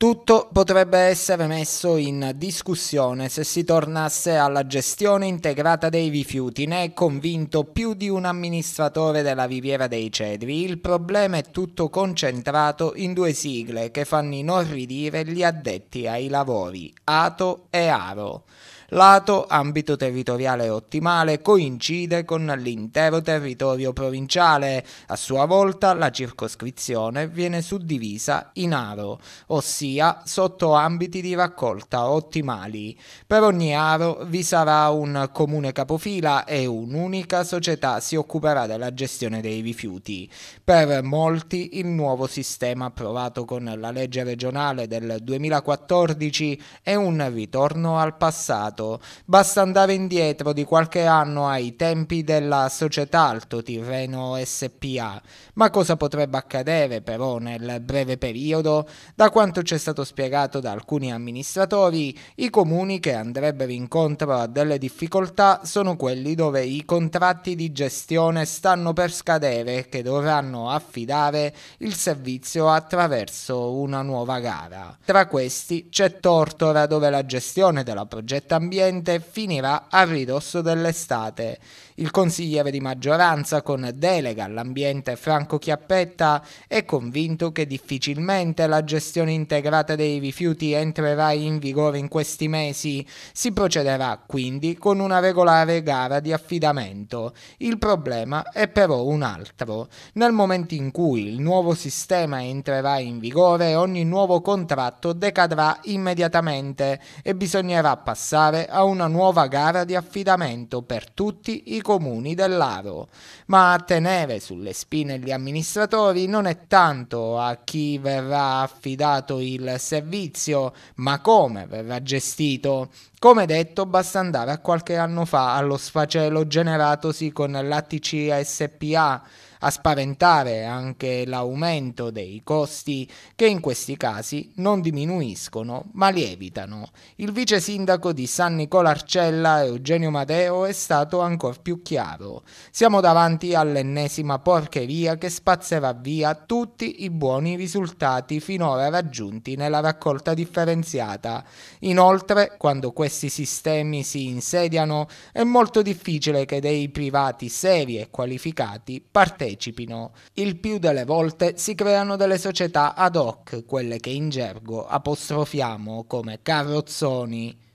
Tutto potrebbe essere messo in discussione se si tornasse alla gestione integrata dei rifiuti, ne è convinto più di un amministratore della Riviera dei Cedri. Il problema è tutto concentrato in due sigle che fanno inorridire gli addetti ai lavori, ATO e ARO lato ambito territoriale ottimale coincide con l'intero territorio provinciale. A sua volta la circoscrizione viene suddivisa in aro, ossia sotto ambiti di raccolta ottimali. Per ogni aro vi sarà un comune capofila e un'unica società si occuperà della gestione dei rifiuti. Per molti il nuovo sistema approvato con la legge regionale del 2014 è un ritorno al passato passato, basta andare indietro di qualche anno ai tempi della società Alto Tirreno SPA. Ma cosa potrebbe accadere però nel breve periodo? Da quanto ci è stato spiegato da alcuni amministratori, i comuni che andrebbero incontro a delle difficoltà sono quelli dove i contratti di gestione stanno per scadere e che dovranno affidare il servizio attraverso una nuova gara. Tra questi c'è Tortora dove la gestione della progetta ambientale ambiente finirà a ridosso dell'estate. Il consigliere di maggioranza con delega all'ambiente Franco Chiappetta è convinto che difficilmente la gestione integrata dei rifiuti entrerà in vigore in questi mesi. Si procederà quindi con una regolare gara di affidamento. Il problema è però un altro. Nel momento in cui il nuovo sistema entrerà in vigore, ogni nuovo contratto decadrà immediatamente e bisognerà passare partecipare a una nuova gara di affidamento per tutti i comuni dell'Aro. Ma a tenere sulle spine gli amministratori non è tanto a chi verrà affidato il servizio, ma come verrà gestito. Come detto, basta andare a qualche anno fa allo sfacelo generatosi con l'ATC SPA a spaventare anche l'aumento dei costi che in questi casi non diminuiscono ma lievitano. Il vice sindaco di San Nicola Arcella, Eugenio Madeo, è stato ancora più chiaro. Siamo davanti all'ennesima porcheria che spazzerà via tutti i buoni risultati finora raggiunti nella raccolta differenziata. Inoltre, quando questi sistemi si insediano, è molto difficile che dei privati seri e qualificati partecipino partecipino. Il più delle volte si creano delle società ad hoc, quelle che in gergo apostrofiamo come carrozzoni.